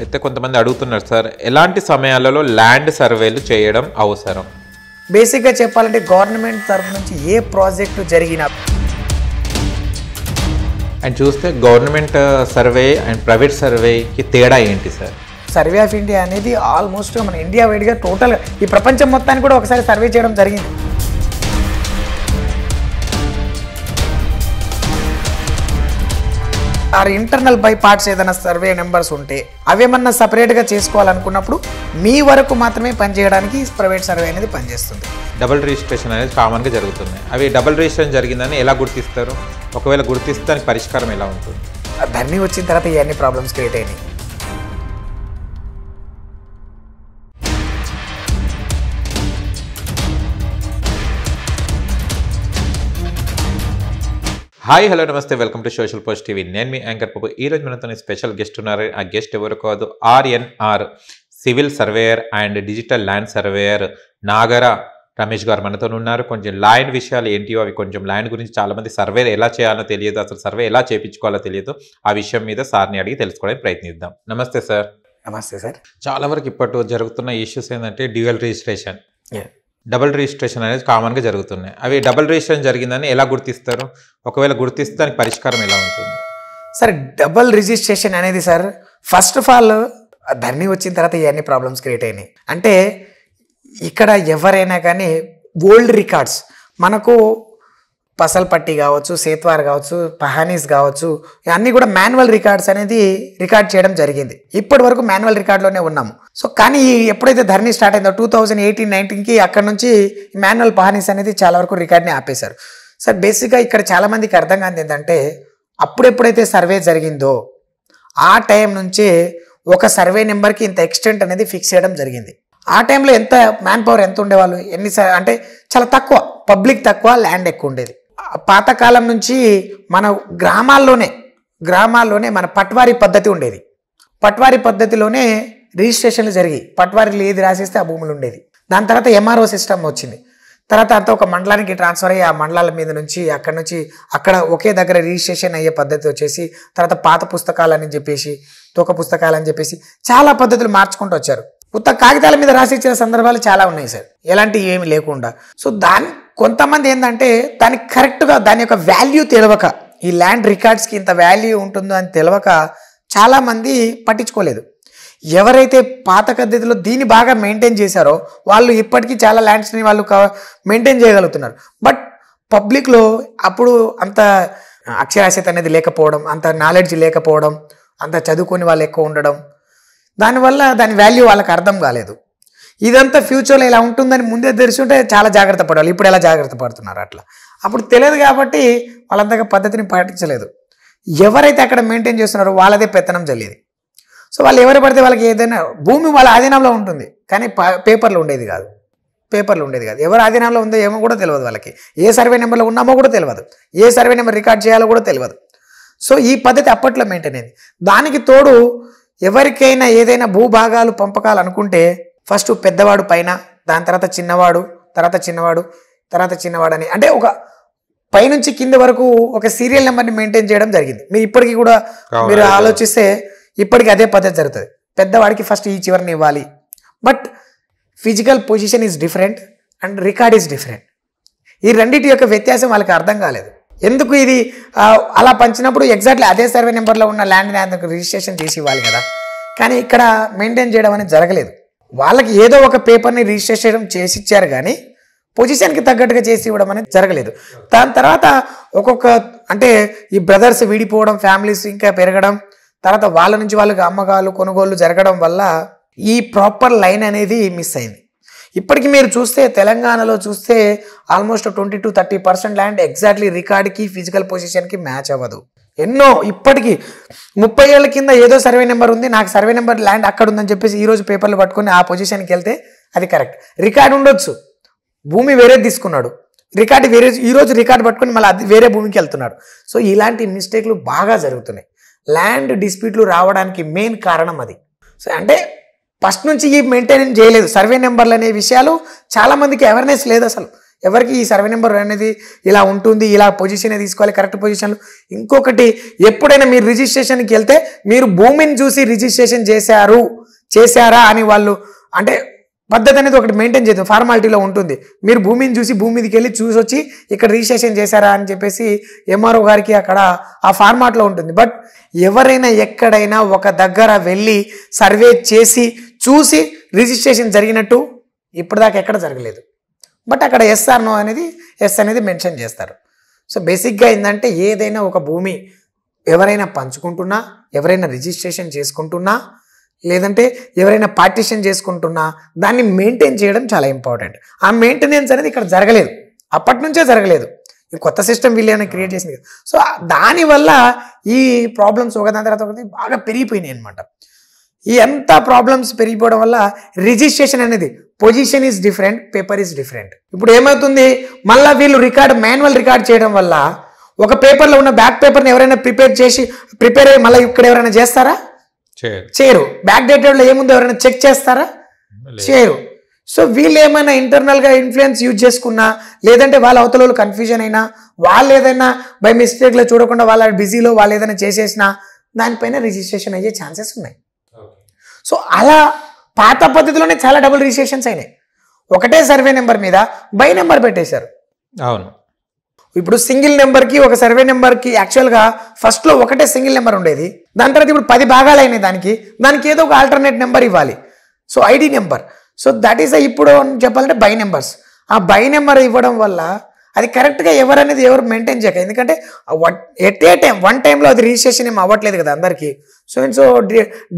అయితే కొంతమంది అడుగుతున్నారు సార్ ఎలాంటి సమయాలలో ల్యాండ్ సర్వేలు చేయడం అవసరం బేసిక్గా చెప్పాలంటే గవర్నమెంట్ తరఫు నుంచి ఏ ప్రాజెక్టు జరిగినా అండ్ చూస్తే గవర్నమెంట్ సర్వే అండ్ ప్రైవేట్ సర్వేకి తేడా ఏంటి సార్ సర్వే ఆఫ్ ఇండియా అనేది ఆల్మోస్ట్ మన ఇండియా వైడ్గా టోటల్ ఈ ప్రపంచం మొత్తాన్ని కూడా ఒకసారి సర్వే చేయడం జరిగింది ఆర్ ఇంటర్నల్ బై పార్ట్స్ ఏదైనా సర్వే నెంబర్స్ ఉంటే అవేమన్నా సపరేట్గా చేసుకోవాలనుకున్నప్పుడు మీ వరకు మాత్రమే పనిచేయడానికి ప్రైవేట్ సర్వే అనేది పనిచేస్తుంది డబుల్ రిజిస్ట్రేషన్ అనేది కామన్గా జరుగుతుంది అవి డబుల్ రిజిస్ట్రేషన్ జరిగిందని ఎలా గుర్తిస్తారు ఒకవేళ గుర్తిస్తే దానికి పరిష్కారం ఎలా ఉంటుంది దాన్ని వచ్చిన తర్వాత ఇవన్నీ ప్రాబ్లమ్స్ క్రియేట్ అయినాయి హాయ్ హలో నమస్తే welcome to social post TV నేను మీ యాంకర్ ఈ రోజు మనతో స్పెషల్ గెస్ట్ ఉన్నారు ఆ గెస్ట్ ఎవరు కాదు RNR civil surveyor and digital land surveyor Nagara Ramesh గారు మనతో ఉన్నారు కొంచెం ల్యాండ్ విషయాలు ఏంటియో అవి కొంచెం ల్యాండ్ గురించి చాలామంది సర్వే ఎలా చేయాలో తెలియదు అసలు సర్వే ఎలా చేయించుకోవాలో తెలియదు ఆ విషయం మీద సార్ని అడిగి తెలుసుకోవడానికి ప్రయత్నిద్దాం నమస్తే సార్ నమస్తే సార్ చాలా వరకు ఇప్పటి జరుగుతున్న ఇష్యూస్ ఏంటంటే డ్యూయల్ రిజిస్ట్రేషన్ డబుల్ రిజిస్ట్రేషన్ అనేది కామన్గా జరుగుతున్నాయి అవి డబుల్ రిజిస్ట్రేషన్ జరిగిందని ఎలా గుర్తిస్తారు ఒకవేళ గుర్తిస్తే దానికి పరిష్కారం ఎలా ఉంటుంది సార్ డబుల్ రిజిస్ట్రేషన్ అనేది sir first of all Dharani వచ్చిన తర్వాత ఇవన్నీ ప్రాబ్లమ్స్ క్రియేట్ అయినాయి అంటే ఇక్కడ ఎవరైనా కానీ ఓల్డ్ రికార్డ్స్ మనకు పసల్ పట్టి కావచ్చు సేత్వార్ కావచ్చు పహానీస్ కావచ్చు అన్నీ కూడా మాన్యువల్ రికార్డ్స్ అనేది రికార్డ్ చేయడం జరిగింది ఇప్పటి వరకు మాన్యువల్ రికార్డులోనే ఉన్నాము సో కానీ ఎప్పుడైతే ధర్నీ స్టార్ట్ అయిందో టూ థౌజండ్ ఎయిటీన్ నైన్టీన్కి అక్కడ నుంచి మాన్యువల్ పహానీస్ అనేది చాలా వరకు రికార్డ్ని ఆపేశారు సార్ బేసిక్గా ఇక్కడ చాలామందికి అర్థం కాని ఏంటంటే అప్పుడెప్పుడైతే సర్వే జరిగిందో ఆ టైం నుంచి ఒక సర్వే నెంబర్కి ఇంత ఎక్స్టెంట్ అనేది ఫిక్స్ చేయడం జరిగింది ఆ టైంలో ఎంత మ్యాన్ పవర్ ఎంత ఉండేవాళ్ళు ఎన్ని అంటే చాలా తక్కువ పబ్లిక్ తక్కువ ల్యాండ్ ఎక్కువ ఉండేది పాతకాలం నుంచి మన గ్రామాల్లోనే గ్రామాల్లోనే మన పట్వారీ పద్ధతి ఉండేది పట్వారీ పద్ధతిలోనే రిజిస్ట్రేషన్లు జరిగి పట్వారీలు ఏది రాసేస్తే ఆ భూములు ఉండేది దాని తర్వాత ఎంఆర్ఓ సిస్టమ్ వచ్చింది తర్వాత అంతా ఒక మండలానికి ట్రాన్స్ఫర్ అయ్యి ఆ మండలాల మీద నుంచి అక్కడ నుంచి అక్కడ ఒకే దగ్గర రిజిస్ట్రేషన్ అయ్యే పద్ధతి వచ్చేసి తర్వాత పాత పుస్తకాలని చెప్పేసి తోక పుస్తకాలని చెప్పేసి చాలా పద్ధతులు మార్చుకుంటూ వచ్చారు ఉత్త కాగితాల మీద రాసి ఇచ్చిన సందర్భాలు చాలా ఉన్నాయి సార్ ఎలాంటివి ఏమి లేకుండా సో దాని కొంతమంది ఏంటంటే దానికి కరెక్ట్గా దాని యొక్క వాల్యూ తెలియక ఈ ల్యాండ్ రికార్డ్స్కి ఇంత వాల్యూ ఉంటుందో అని తెలియక చాలామంది పట్టించుకోలేదు ఎవరైతే పాత పద్ధతిలో దీన్ని బాగా మెయింటైన్ చేశారో వాళ్ళు ఇప్పటికీ చాలా ల్యాండ్స్ని వాళ్ళు మెయింటైన్ చేయగలుగుతున్నారు బట్ పబ్లిక్లో అప్పుడు అంత అక్షరాస్యత అనేది లేకపోవడం అంత నాలెడ్జ్ లేకపోవడం అంత చదువుకొని వాళ్ళు ఎక్కువ ఉండడం దానివల్ల దాని వాల్యూ వాళ్ళకి అర్థం కాలేదు ఇదంతా ఫ్యూచర్లో ఇలా ఉంటుందని ముందే తెలిసి ఉంటే చాలా జాగ్రత్త పడాలి ఇప్పుడు ఎలా జాగ్రత్త పడుతున్నారు అట్లా అప్పుడు తెలియదు కాబట్టి వాళ్ళంతగా పద్ధతిని పాటించలేదు ఎవరైతే అక్కడ మెయింటైన్ చేస్తున్నారో వాళ్ళదే పెత్తనం చల్లేది సో వాళ్ళు ఎవరు పడితే వాళ్ళకి ఏదైనా భూమి వాళ్ళ ఆధీనంలో ఉంటుంది కానీ పేపర్లు ఉండేది కాదు పేపర్లు ఉండేది కాదు ఎవరు ఆధీనంలో ఉందో ఏమో కూడా తెలియదు వాళ్ళకి ఏ సర్వే నెంబర్లో ఉన్నామో కూడా తెలియదు ఏ సర్వే నెంబర్ రికార్డ్ చేయాలో కూడా తెలియదు సో ఈ పద్ధతి అప్పట్లో మెయింటైన్ అయింది దానికి తోడు ఎవరికైనా ఏదైనా భూభాగాలు పంపకాలనుకుంటే ఫస్ట్ పెద్దవాడు పైన దాని తర్వాత చిన్నవాడు తర్వాత చిన్నవాడు తర్వాత చిన్నవాడు అని అంటే ఒక పైనుంచి కింద వరకు ఒక సీరియల్ నెంబర్ని మెయింటైన్ చేయడం జరిగింది మీరు ఇప్పటికీ కూడా మీరు ఆలోచిస్తే ఇప్పటికీ అదే పద్ధతి జరుగుతుంది పెద్దవాడికి ఫస్ట్ ఈ చివరిని ఇవ్వాలి but physical position is different and record is different ఈ రెండింటి యొక్క వ్యత్యాసం వాళ్ళకి అర్థం కాలేదు ఎందుకు ఇది అలా పంచినప్పుడు ఎగ్జాక్ట్లీ అదే సర్వే నెంబర్లో ఉన్న ల్యాండ్ అందుకు రిజిస్ట్రేషన్ చేసి ఇవ్వాలి కదా కానీ ఇక్కడ మెయింటైన్ చేయడం అనేది జరగలేదు వాళ్ళకి ఏదో ఒక పేపర్ని రిజిస్ట్రేషన్ చేసి ఇచ్చారు కానీ పొజిషన్కి తగ్గట్టుగా చేసి ఇవ్వడం అనేది జరగలేదు దాని తర్వాత ఒక్కొక్క అంటే ఈ బ్రదర్స్ విడిపోవడం ఫ్యామిలీస్ ఇంకా పెరగడం తర్వాత వాళ్ళ నుంచి వాళ్ళకి అమ్మకాలు కొనుగోలు జరగడం వల్ల ఈ ప్రాపర్ లైన్ అనేది మిస్ అయింది ఇప్పటికి మీరు చూస్తే తెలంగాణలో చూస్తే almost twenty two thirty percent land exactly రికార్డ్కి ఫిజికల్ పొజిషన్కి మ్యాచ్ అవ్వదు ఎన్నో ఇప్పటికీ ముప్పై ఏళ్ళ కింద ఏదో సర్వే నెంబర్ ఉంది నాకు సర్వే నెంబర్ ల్యాండ్ అక్కడ ఉందని చెప్పేసి ఈరోజు పేపర్లు పట్టుకొని ఆ పొజిషన్కి వెళ్తే అది కరెక్ట్ రికార్డ్ ఉండొచ్చు భూమి వేరే తీసుకున్నాడు రికార్డు వేరే ఈరోజు రికార్డు పట్టుకొని మళ్ళీ అది వేరే భూమికి వెళ్తున్నాడు సో ఇలాంటి మిస్టేక్లు బాగా జరుగుతున్నాయి ల్యాండ్ డిస్ప్యూట్లు రావడానికి మెయిన్ కారణం అది సో అంటే ఫస్ట్ నుంచి ఈ మెయింటైన్ చేయలేదు సర్వే నెంబర్లు అనే విషయాలు చాలామందికి అవేర్నెస్ లేదు అసలు ఎవరికి ఈ సర్వే నెంబర్ అనేది ఇలా ఉంటుంది ఇలా పొజిషన్ తీసుకోవాలి కరెక్ట్ పొజిషన్లు ఇంకొకటి ఎప్పుడైనా మీరు రిజిస్ట్రేషన్కి వెళ్తే మీరు భూమిని చూసి రిజిస్ట్రేషన్ చేశారు చేశారా అని వాళ్ళు అంటే పద్ధతి అనేది ఒకటి మెయింటైన్ చేద్దాం ఫార్మాలిటీలో ఉంటుంది మీరు భూమిని చూసి భూమి మీదకి వెళ్ళి చూసి వచ్చి ఇక్కడ రిజిస్ట్రేషన్ చేశారా అని చెప్పేసి ఎంఆర్ఓ గారికి అక్కడ ఆ ఫార్మాట్లో ఉంటుంది బట్ ఎవరైనా ఎక్కడైనా ఒక దగ్గర వెళ్ళి సర్వే చేసి చూసి రిజిస్ట్రేషన్ జరిగినట్టు ఇప్పటిదాకా ఎక్కడ జరగలేదు బట్ అక్కడ ఎస్ ఆర్ నో అనేది ఎస్ అనేది మెన్షన్ చేస్తారు సో బేసిక్గా ఏంటంటే ఏదైనా ఒక భూమి ఎవరైనా పంచుకుంటున్నా ఎవరైనా రిజిస్ట్రేషన్ చేసుకుంటున్నా లేదంటే ఎవరైనా పార్టీషన్ చేసుకుంటున్నా దాన్ని మెయింటైన్ చేయడం చాలా ఇంపార్టెంట్ ఆ మెయింటెనెన్స్ అనేది ఇక్కడ జరగలేదు అప్పటి నుంచే జరగలేదు ఈ కొత్త సిస్టమ్ వీళ్ళేమైనా క్రియేట్ చేసింది సో దానివల్ల ఈ ప్రాబ్లమ్స్ ఒకదాని తర్వాత ఒకటి బాగా పెరిగిపోయినాయి అనమాట ఎంత ప్రాబ్లమ్స్ పెరిగిపోవడం వల్ల రిజిస్ట్రేషన్ అనేది position is different paper is different ఇప్పుడు ఏమవుతుంది మళ్ళీ వీళ్ళు రికార్డ్ మాన్యువల్ రికార్డ్ చేయడం వల్ల ఒక పేపర్లో ఉన్న బ్యాక్ పేపర్ని ఎవరైనా ప్రిపేర్ చేసి ప్రిపేర్ అయ్యి మళ్ళీ ఇక్కడ ఎవరైనా చేస్తారా చేయరు బ్యాక్ డేటెడ్లో ఏముందో ఎవరైనా చెక్ చేస్తారా చేయరు సో వీళ్ళు ఏమైనా ఇంటర్నల్గా ఇన్ఫ్లుయెన్స్ యూజ్ చేసుకున్నా లేదంటే వాళ్ళ అవతల వాళ్ళు కన్ఫ్యూజన్ అయినా వాళ్ళు ఏదైనా బై మిస్టేక్లో చూడకుండా వాళ్ళ బిజీలో వాళ్ళు ఏదైనా చేసేసినా దానిపైన రిజిస్ట్రేషన్ అయ్యే ఛాన్సెస్ ఉన్నాయి సో అలా పాత పద్ధతిలోనే చాలా డబుల్ రిజిస్ట్రేషన్స్ అయినాయి ఒకటే సర్వే నెంబర్ మీద బై నెంబర్ పెట్టేశారు అవును ఇప్పుడు సింగిల్ నెంబర్కి ఒక సర్వే నెంబర్కి యాక్చువల్గా ఫస్ట్లో ఒకటే సింగిల్ నెంబర్ ఉండేది దాని తర్వాత ఇప్పుడు పది భాగాలు అయినాయి దానికి దానికి ఏదో ఒక ఆల్టర్నేట్ నెంబర్ ఇవ్వాలి so ID number so that is ఇప్పుడు చెప్పాలంటే బై నెంబర్స్ ఆ బై నెంబర్ ఇవ్వడం వల్ల అది కరెక్ట్గా ఎవరనేది ఎవరు మెయింటైన్ చేయక ఎందుకంటే ఎట్ ఏ టైం వన్ టైంలో అది రిజిస్ట్రేషన్ ఏం అవ్వట్లేదు కదా అందరికీ so and so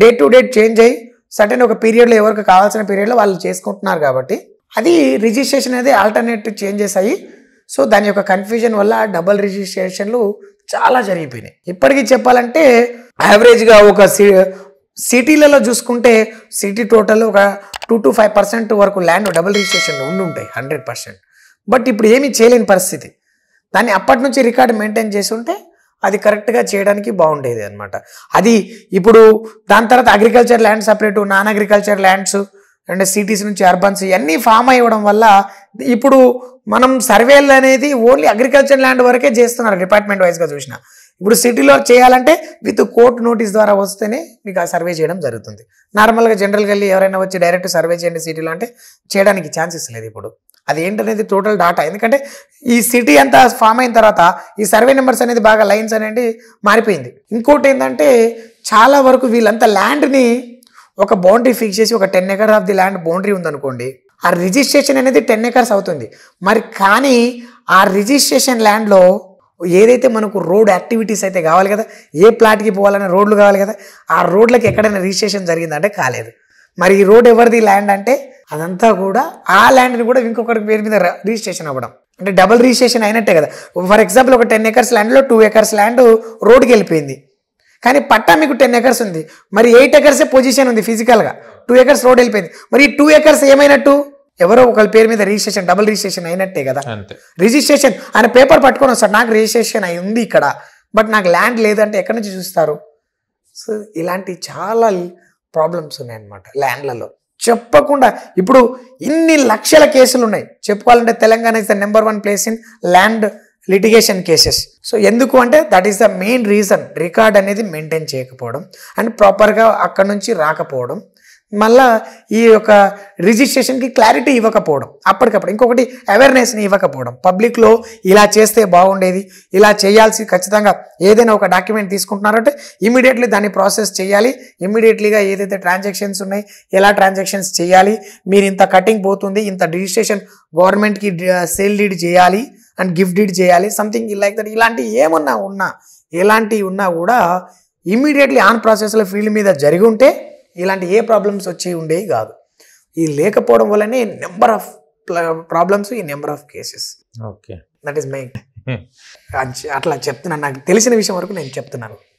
day to day change అయ్యి సటన్ ఒక పీరియడ్లో ఎవరికి కావాల్సిన పీరియడ్లో వాళ్ళు చేసుకుంటున్నారు కాబట్టి అది రిజిస్ట్రేషన్ అనేది ఆల్టర్నేటివ్ చేంజెస్ అయ్యి సో దాని యొక్క కన్ఫ్యూజన్ వల్ల డబల్ రిజిస్ట్రేషన్లు చాలా జరిగిపోయినాయి ఇప్పటికీ చెప్పాలంటే యావరేజ్గా ఒక సి సిటీలలో చూసుకుంటే సిటీ టోటల్ ఒక టూ టు ఫైవ్ పర్సెంట్ వరకు ల్యాండ్ డబుల్ రిజిస్ట్రేషన్ ఉండి ఉంటాయి హండ్రెడ్ పర్సెంట్ బట్ ఇప్పుడు ఏమీ చేయలేని పరిస్థితి దాన్ని అప్పటి నుంచి రికార్డు మెయింటైన్ చేసి ఉంటే అది కరెక్ట్గా చేయడానికి బాగుండేది అనమాట అది ఇప్పుడు దాని తర్వాత agriculture land separate non agriculture lands and cities నుంచి అర్బన్స్ ఇవన్నీ ఫామ్ అయ్యడం వల్ల ఇప్పుడు మనం సర్వేలు అనేది ఓన్లీ అగ్రికల్చర్ ల్యాండ్ వరకే చేస్తున్నారు డిపార్ట్మెంట్ వైజ్గా చూసిన ఇప్పుడు సిటీలో చేయాలంటే విత్ కోర్టు నోటీస్ ద్వారా వస్తేనే మీకు ఆ సర్వే చేయడం జరుగుతుంది నార్మల్గా జనరల్గా వెళ్ళి ఎవరైనా వచ్చి డైరెక్ట్ సర్వే చేయండి సిటీలో అంటే చేయడానికి ఛాన్సెస్ లేదు ఇప్పుడు అది ఏంటనేది టోటల్ డాటా ఎందుకంటే ఈ సిటీ అంతా ఫామ్ అయిన తర్వాత ఈ సర్వే నెంబర్స్ అనేది బాగా లైన్స్ అనేది మారిపోయింది ఇంకోటి ఏంటంటే చాలా వరకు వీళ్ళంతా ల్యాండ్ని ఒక బౌండరీ ఫిక్స్ చేసి ఒక ten acre of the land boundary ఉందనుకోండి ఆ రిజిస్ట్రేషన్ అనేది టెన్ ఎకర్స్ అవుతుంది మరి కానీ ఆ రిజిస్ట్రేషన్ ల్యాండ్లో ఏదైతే మనకు రోడ్ యాక్టివిటీస్ అయితే కావాలి కదా ఏ ప్లాట్కి పోవాలనే రోడ్లు కావాలి కదా ఆ రోడ్లకి ఎక్కడైనా రిజిస్ట్రేషన్ జరిగిందంటే కాలేదు మరి ఈ రోడ్ ఎవరిది ల్యాండ్ అంటే అదంతా కూడా ఆ ల్యాండ్ని కూడా ఇంకొకరి పేరు మీద రిజిస్ట్రేషన్ అవ్వడం అంటే డబుల్ రిజిస్ట్రేషన్ అయినట్టే కదా ఫర్ ఎగ్జాంపుల్ ఒక టెన్ ఎకర్స్ ల్యాండ్లో టూ ఎకర్స్ ల్యాండ్ రోడ్కి వెళ్ళిపోయింది కానీ పట్టా మీకు టెన్ ఎకర్స్ ఉంది మరి ఎయిట్ ఎకర్సే పొజిషన్ ఉంది ఫిజికల్గా టూ ఎకర్స్ రోడ్ వెళ్ళిపోయింది మరి టూ ఎకర్స్ ఏమైనట్టు ఎవరో ఒకరి పేరు మీద రిజిస్ట్రేషన్ డబుల్ రిజిస్ట్రేషన్ అయినట్టే కదా రిజిస్ట్రేషన్ ఆయన పేపర్ పట్టుకొని వస్తాడు నాకు రిజిస్ట్రేషన్ అయి ఉంది ఇక్కడ బట్ నాకు ల్యాండ్ లేదంటే ఎక్కడి నుంచి చూస్తారు సో ఇలాంటి చాలా ప్రాబ్లమ్స్ ఉన్నాయన్నమాట ల్యాండ్లలో చెప్పకుండా ఇప్పుడు ఇన్ని లక్షల కేసులు ఉన్నాయి చెప్పుకోవాలంటే Telangana is the number one place in land litigation cases so ఎందుకు అంటే that is the main reason record అనేది మెయింటైన్ చేయకపోవడం అండ్ ప్రాపర్గా అక్కడ నుంచి రాకపోవడం మళ్ళా ఈ యొక్క రిజిస్ట్రేషన్కి క్లారిటీ ఇవ్వకపోవడం అప్పటికప్పుడు ఇంకొకటి అవేర్నెస్ని ఇవ్వకపోవడం పబ్లిక్లో ఇలా చేస్తే బాగుండేది ఇలా చేయాల్సి ఖచ్చితంగా ఏదైనా ఒక డాక్యుమెంట్ తీసుకుంటున్నారంటే ఇమీడియట్లీ దాన్ని ప్రాసెస్ చేయాలి ఇమీడియట్లీగా ఏదైతే ట్రాన్సాక్షన్స్ ఉన్నాయి ఎలా ట్రాన్సాక్షన్స్ చేయాలి మీరు ఇంత కటింగ్ పోతుంది ఇంత రిజిస్ట్రేషన్ గవర్నమెంట్కి సేల్ డీడ్ చేయాలి అండ్ గిఫ్ట్ డీడ్ చేయాలి సంథింగ్ లైక్ దట్ ఇలాంటి ఏమన్నా ఉన్నా ఎలాంటివి ఉన్నా కూడా ఇమీడియట్లీ ఆన్ ప్రాసెస్లో ఫీల్డ్ మీద జరిగి ఉంటే ఇలాంటి ఏ ప్రాబ్లమ్స్ వచ్చి ఉండేవి కాదు ఈ లేకపోవడం వల్లనే నెంబర్ ఆఫ్ ప్రాబ్లమ్స్ ఈ number of cases okay that is main అట్లా చెప్తున్నాను నాకు తెలిసిన విషయం వరకు నేను చెప్తున్నాను